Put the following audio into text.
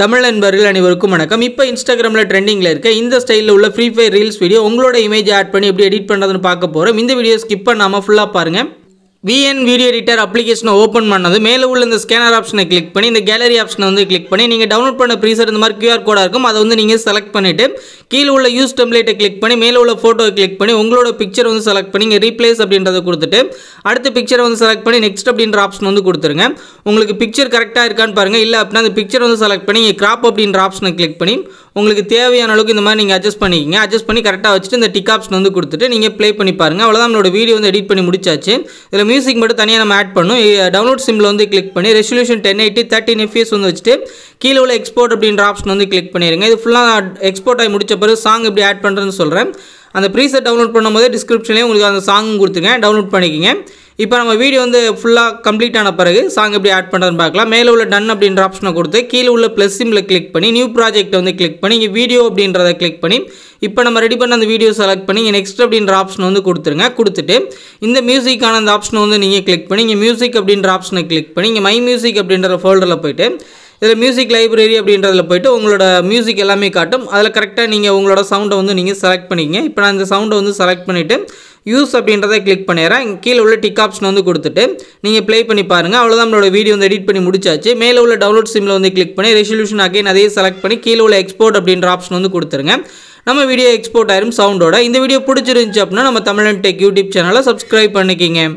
தமிழ் நண்பர்கள் அனைவருக்கும் வணக்கம் இப்போ இன்ஸ்டாகிராமில் ட்ரெண்டிங்கில் இருக்க இந்த ஸ்டைலில் உள்ள ஃப்ரீ ஃபயர் ரீல்ஸ் வீடியோ உங்களோட இமேஜ் ஆட் பண்ணி எப்படி எடிட் பண்ணுறதுன்னு பார்க்க போகிறோம் இந்த வீடியோ ஸ்கிப் பண்ணாமல் ஃபுல்லாக பாருங்கள் விஎன் வீடியோ எடிட்டர் அப்ளிகேஷனை ஓப்பன் பண்ணது மேலே உள்ள இந்த ஸ்கேனர் ஆப்ஷனை கிளிக் பண்ணி இந்த கேலரி ஆப்ஷனை வந்து கிளிக் பண்ணி நீங்கள் டவுன்லோட் பண்ண ப்ரீசர் இந்த மாதிரி கியூஆர் கோடாக இருக்கும் அதை வந்து நீங்கள் செலக்ட் பண்ணிவிட்டு கீழே உள்ள யூஸ் டெம்ப்ளேட்டை கிளிக் பண்ணி மேலே உள்ள ஃபோட்டோவை கிளிக் பண்ணி உங்களோட பிக்சர் வந்து செலக்ட் பண்ணி இங்கே ரீப்ளேஸ் அப்படின்றத கொடுத்துட்டு அடுத்த பிக்சரை வந்து செலக்ட் பண்ணி நெக்ஸ்ட் அப்படின்ற ஆப்ஷன் வந்து கொடுத்துருங்க உங்களுக்கு பிக்சர் கரெக்டாக இருக்கான்னு பாருங்கள் இல்லை அப்படின்னா அந்த பிக்சர் வந்து செலக்ட் பண்ணி கிராப் அப்படின்ற ஆப்ஷனை கிளிக் பண்ணி உங்களுக்கு தேவையான அளவுக்கு இந்த மாதிரி நீங்கள் அட்ஜஸ்ட் பண்ணிக்கிங்க அட்ஜஸ்ட் பண்ணி கரெக்டாக வச்சுட்டு இந்த டிக் ஆப்ஷன் வந்து கொடுத்துட்டு நீங்கள் ப்ளே பண்ணி பாருங்கள் அவ்வளோதான் நம்மளோட வீடியோ வந்து எடிட் பண்ணி முடிச்சாச்சு இதில் மியூசிக் மட்டும் தனியாக நம்ம ஆட் பண்ணும் டவுன்லோட் சிம்மில் வந்து கிளிக் பண்ணி resolution ten eighty thirty FPS வந்து வச்சுட்டு கீழே உள்ள எக்ஸ்போர்ட் அப்படின்ற ஆப்ஷன் வந்து கிளிக் பண்ணிடுங்க இது ஃபுல்லாக எக்ஸ்போர்ட் ஆகி முடிச்ச பிறகு சாங் எப்படி ஆட் பண்ணுறதுன்னு சொல்கிறேன் அந்த ப்ரீசெட் டவுன்லோட் பண்ணும்போது டிஸ்கிரிப்ஷன்லேயே உங்களுக்கு அந்த சாங்கும் கொடுத்துருக்கேன் டவுன்லோட் பண்ணிக்கிங்க இப்போ நம்ம வீடியோ வந்து ஃபுல்லாக கம்ப்ளீட் ஆன பிறகு சாங் எப்படி ஆட் பண்ணுறதுன்னு பார்க்கலாம் மேலே உள்ள டன் அப்படின்ற ஆப்ஷனை கொடுத்து கீழே உள்ள ப்ளஸ் சிம்மில் கிளிக் பண்ணி நியூ ப்ராஜெக்ட்டை வந்து கிளிக் பண்ணி இங்கே வீடியோ அப்படின்றத கிளிக் பண்ணி இப்போ நம்ம ரெடி பண்ண அந்த வீடியோ செலக்ட் பண்ணி இங்கே நெக்ஸ்ட் அப்படின்ற ஆப்ஷன் வந்து கொடுத்துருங்க கொடுத்துட்டு இந்த மியூசிக்கான அந்த ஆப்ஷனை வந்து நீங்கள் கிளிக் பண்ணி இங்கே மியூசிக் அப்படின்ற ஆப்ஷனை கிளிக் பண்ணி இங்கே மை மியூசிக் அப்படின்ற ஃபோல்டரில் போய்ட்டு இதில் மியூசிக் லைப்ரரி அப்படின்றதில் போய்ட்டு உங்களோட மியூசிக் எல்லாமே காட்டும் அதில் கரெக்டாக நீங்கள் உங்களோட சவுண்டை வந்து நீங்கள் செலக்ட் பண்ணிக்கங்க இப்போ நான் இந்த சவுண்டை வந்து செலக்ட் பண்ணிவிட்டு யூஸ் அப்படின்றத கிளிக் பண்ணிடுறேன் கீழே உள்ள டிக் ஆப்ஷன் வந்து கொடுத்துட்டு நீங்கள் ப்ளே பண்ணி பாருங்கள் அவ்வளோதான் நம்மளோட வீடியோ வந்து எடிட் பண்ணி முடிச்சாச்சு மேலே உள்ள டவுன்லோட் சிம்மில் வந்து கிளிக் பண்ணி ரெசல்யூஷன் அகைன் அதையே செலக்ட் பண்ணி கீழே உள்ள எக்ஸ்போர்ட் அப்படின்ற ஆப்ஷன் வந்து கொடுத்துருங்க நம்ம வீடியோ எக்ஸ்போர்ட் ஆயிரும் சவுண்டோட இந்த வீடியோ பிடிச்சிருந்துச்சு அப்படின்னா நம்ம தமிழன் டெக் யூடியூப் சேனலை சப்ஸ்கிரைப் பண்ணிக்கிங்க